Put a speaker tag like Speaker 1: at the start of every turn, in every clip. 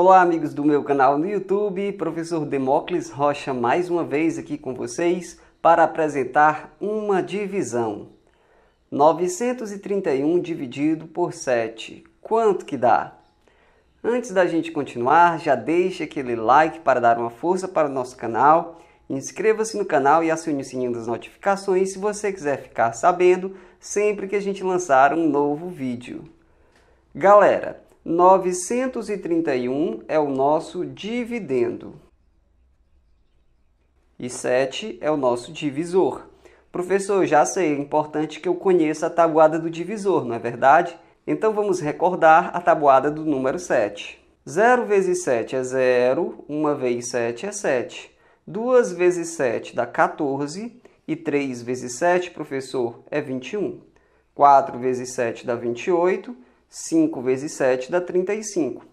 Speaker 1: Olá amigos do meu canal no YouTube, professor Demócles Rocha mais uma vez aqui com vocês para apresentar uma divisão. 931 dividido por 7, quanto que dá? Antes da gente continuar, já deixa aquele like para dar uma força para o nosso canal, inscreva-se no canal e acione o sininho das notificações se você quiser ficar sabendo sempre que a gente lançar um novo vídeo. Galera, 931 é o nosso dividendo. E 7 é o nosso divisor. Professor, já sei, é importante que eu conheça a tabuada do divisor, não é verdade? Então vamos recordar a tabuada do número 7. 0 vezes 7 é 0, 1 vez 7 é 7. 2 vezes 7 dá 14 e 3 vezes 7, professor, é 21. 4 vezes 7 dá 28 5 vezes 7 dá 35.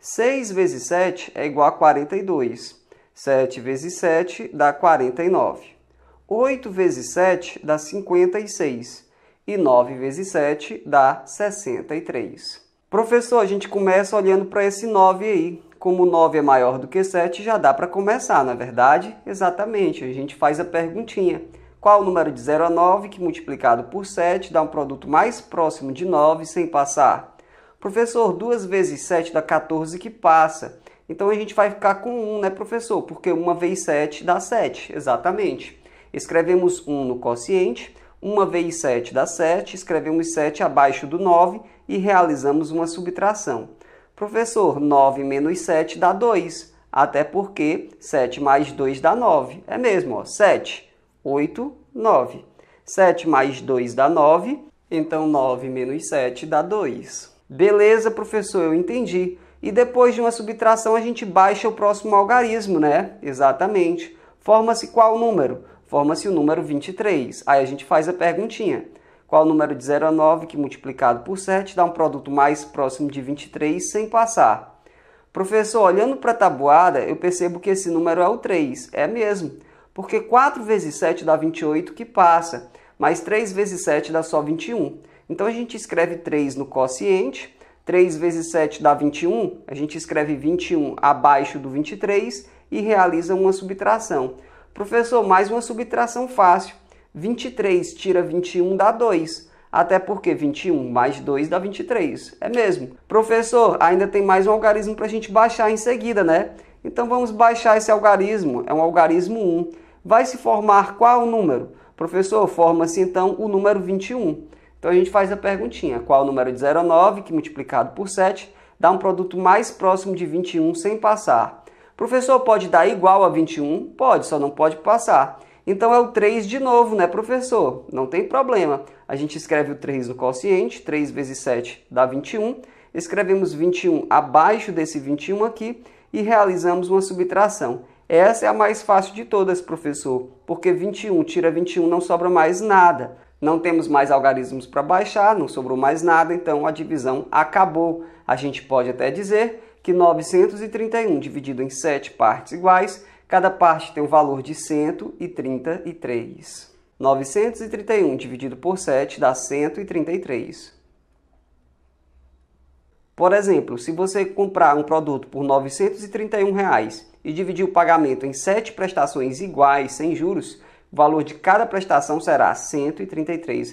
Speaker 1: 6 vezes 7 é igual a 42. 7 vezes 7 dá 49. 8 vezes 7 dá 56. E 9 vezes 7 dá 63. Professor, a gente começa olhando para esse 9 aí. Como 9 é maior do que 7, já dá para começar, não é verdade? Exatamente, a gente faz a perguntinha qual o número de 0 a 9, que multiplicado por 7 dá um produto mais próximo de 9 sem passar. Professor, 2 vezes 7 dá 14 que passa. Então a gente vai ficar com 1, né, professor? Porque 1 vezes 7 dá 7, exatamente. Escrevemos 1 no quociente, 1 vezes 7 dá 7, escrevemos 7 abaixo do 9 e realizamos uma subtração. Professor, 9 menos 7 dá 2, até porque 7 mais 2 dá 9. É mesmo, ó, 7. 8, 9. 7 mais 2 dá 9, então 9 menos 7 dá 2. Beleza, professor, eu entendi. E depois de uma subtração, a gente baixa o próximo algarismo, né? Exatamente. Forma-se qual número? Forma-se o número 23. Aí a gente faz a perguntinha. Qual o número de 0 a 9 que multiplicado por 7 dá um produto mais próximo de 23 sem passar? Professor, olhando para a tabuada, eu percebo que esse número é o 3. É mesmo porque 4 vezes 7 dá 28 que passa, Mas 3 vezes 7 dá só 21. Então a gente escreve 3 no quociente, 3 vezes 7 dá 21, a gente escreve 21 abaixo do 23 e realiza uma subtração. Professor, mais uma subtração fácil. 23 tira 21 dá 2. Até porque 21 mais 2 dá 23. É mesmo. Professor, ainda tem mais um algarismo para a gente baixar em seguida, né? Então vamos baixar esse algarismo. É um algarismo 1 vai se formar qual número? Professor, forma-se então o número 21. Então a gente faz a perguntinha: qual o número de 0 a 9 que multiplicado por 7 dá um produto mais próximo de 21 sem passar? Professor, pode dar igual a 21? Pode, só não pode passar. Então é o 3 de novo, né, professor? Não tem problema. A gente escreve o 3 no quociente, 3 vezes 7 dá 21. Escrevemos 21 abaixo desse 21 aqui e realizamos uma subtração. Essa é a mais fácil de todas, professor, porque 21 tira 21 não sobra mais nada. Não temos mais algarismos para baixar, não sobrou mais nada, então a divisão acabou. A gente pode até dizer que 931 dividido em 7 partes iguais, cada parte tem um valor de 133. 931 dividido por 7 dá 133. Por exemplo, se você comprar um produto por R$ 931, reais, e dividir o pagamento em sete prestações iguais, sem juros, o valor de cada prestação será R$ 133.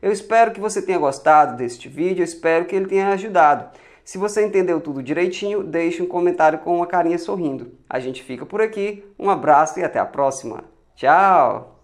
Speaker 1: Eu espero que você tenha gostado deste vídeo, espero que ele tenha ajudado. Se você entendeu tudo direitinho, deixe um comentário com uma carinha sorrindo. A gente fica por aqui, um abraço e até a próxima. Tchau!